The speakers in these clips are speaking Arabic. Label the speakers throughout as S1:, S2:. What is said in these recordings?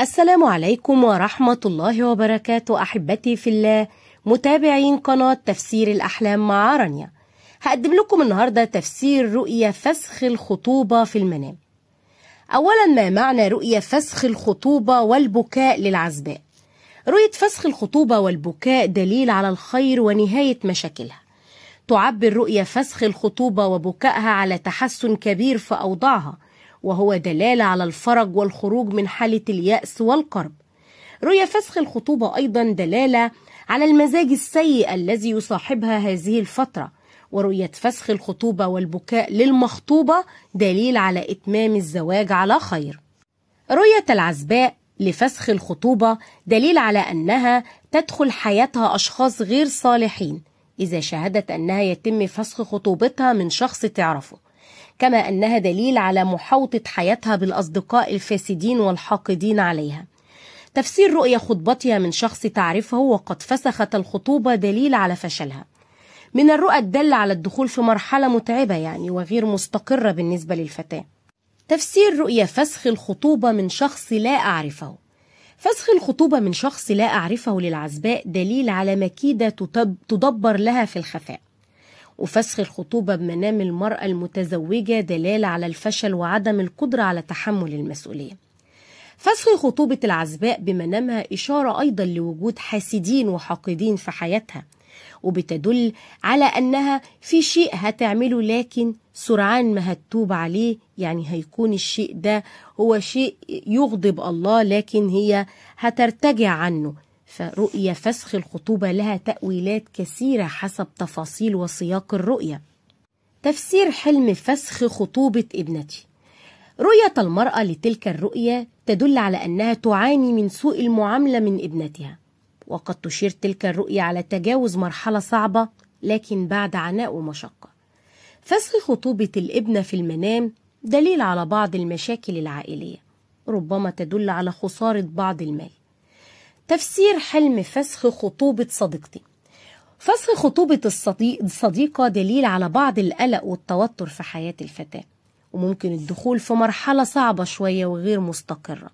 S1: السلام عليكم ورحمة الله وبركاته أحبتي في الله متابعين قناة تفسير الأحلام مع رانيا هقدم لكم النهاردة تفسير رؤية فسخ الخطوبة في المنام أولا ما معنى رؤية فسخ الخطوبة والبكاء للعزباء رؤية فسخ الخطوبة والبكاء دليل على الخير ونهاية مشاكلها تعبر رؤية فسخ الخطوبة وبكائها على تحسن كبير في أوضاعها وهو دلالة على الفرج والخروج من حالة اليأس والقرب رؤية فسخ الخطوبة أيضا دلالة على المزاج السيء الذي يصاحبها هذه الفترة ورؤية فسخ الخطوبة والبكاء للمخطوبة دليل على إتمام الزواج على خير رؤية العزباء لفسخ الخطوبة دليل على أنها تدخل حياتها أشخاص غير صالحين إذا شهدت أنها يتم فسخ خطوبتها من شخص تعرفه كما أنها دليل على محاوطة حياتها بالأصدقاء الفاسدين والحاقدين عليها تفسير رؤية خطبتها من شخص تعرفه وقد فسخت الخطوبة دليل على فشلها من الرؤى الدالة على الدخول في مرحلة متعبة يعني وغير مستقرة بالنسبة للفتاة تفسير رؤية فسخ الخطوبة من شخص لا أعرفه فسخ الخطوبة من شخص لا أعرفه للعزباء دليل على مكيدة تدبر لها في الخفاء وفسخ الخطوبة بمنام المرأة المتزوجة دلالة على الفشل وعدم القدرة على تحمل المسؤولية فسخ خطوبة العزباء بمنامها إشارة أيضا لوجود حاسدين وحاقدين في حياتها وبتدل على أنها في شيء هتعمله لكن سرعان ما هتوب عليه يعني هيكون الشيء ده هو شيء يغضب الله لكن هي هترتجع عنه فرؤية فسخ الخطوبة لها تأويلات كثيرة حسب تفاصيل وسياق الرؤية تفسير حلم فسخ خطوبة ابنتي رؤية المرأة لتلك الرؤية تدل على أنها تعاني من سوء المعاملة من ابنتها وقد تشير تلك الرؤية على تجاوز مرحلة صعبة لكن بعد عناء ومشقة فسخ خطوبة الابنة في المنام دليل على بعض المشاكل العائلية ربما تدل على خسارة بعض المال تفسير حلم فسخ خطوبة صديقتي فسخ خطوبة الصديق الصديقة دليل على بعض القلق والتوتر في حياة الفتاة وممكن الدخول في مرحلة صعبة شوية وغير مستقرة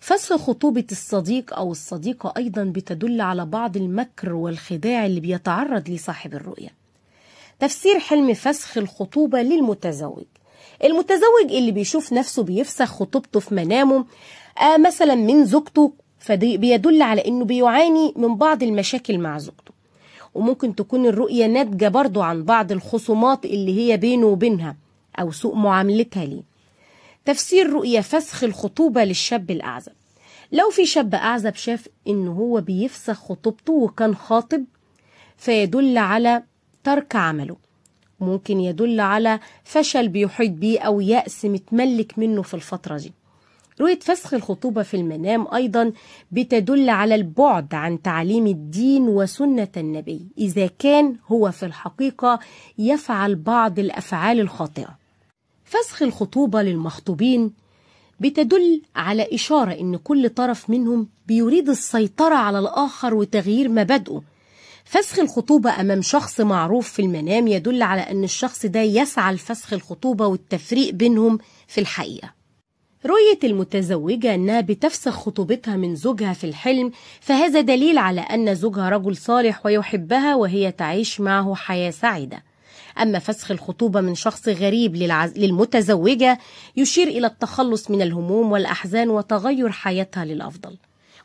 S1: فسخ خطوبة الصديق أو الصديقة أيضا بتدل على بعض المكر والخداع اللي بيتعرض ليه صاحب الرؤية تفسير حلم فسخ الخطوبة للمتزوج المتزوج اللي بيشوف نفسه بيفسخ خطوبته في منامه آه مثلا من زوجته فده بيدل على انه بيعاني من بعض المشاكل مع زوجته وممكن تكون الرؤية ناتجة برضو عن بعض الخصومات اللي هي بينه وبينها أو سوء معاملتها ليه تفسير رؤية فسخ الخطوبة للشاب الأعزب لو في شاب أعزب شاف إن هو بيفسخ خطوبته وكان خاطب فيدل على ترك عمله ممكن يدل على فشل بيحيط بيه أو يأس متملك منه في الفترة دي رؤية فسخ الخطوبة في المنام أيضا بتدل على البعد عن تعليم الدين وسنة النبي إذا كان هو في الحقيقة يفعل بعض الأفعال الخاطئة فسخ الخطوبة للمخطوبين بتدل على إشارة إن كل طرف منهم بيريد السيطرة على الآخر وتغيير مبادئه فسخ الخطوبة أمام شخص معروف في المنام يدل على أن الشخص ده يسعى لفسخ الخطوبة والتفريق بينهم في الحقيقة رؤية المتزوجة أنها بتفسخ خطوبتها من زوجها في الحلم فهذا دليل على أن زوجها رجل صالح ويحبها وهي تعيش معه حياة سعيدة أما فسخ الخطوبة من شخص غريب للعز... للمتزوجة يشير إلى التخلص من الهموم والأحزان وتغير حياتها للأفضل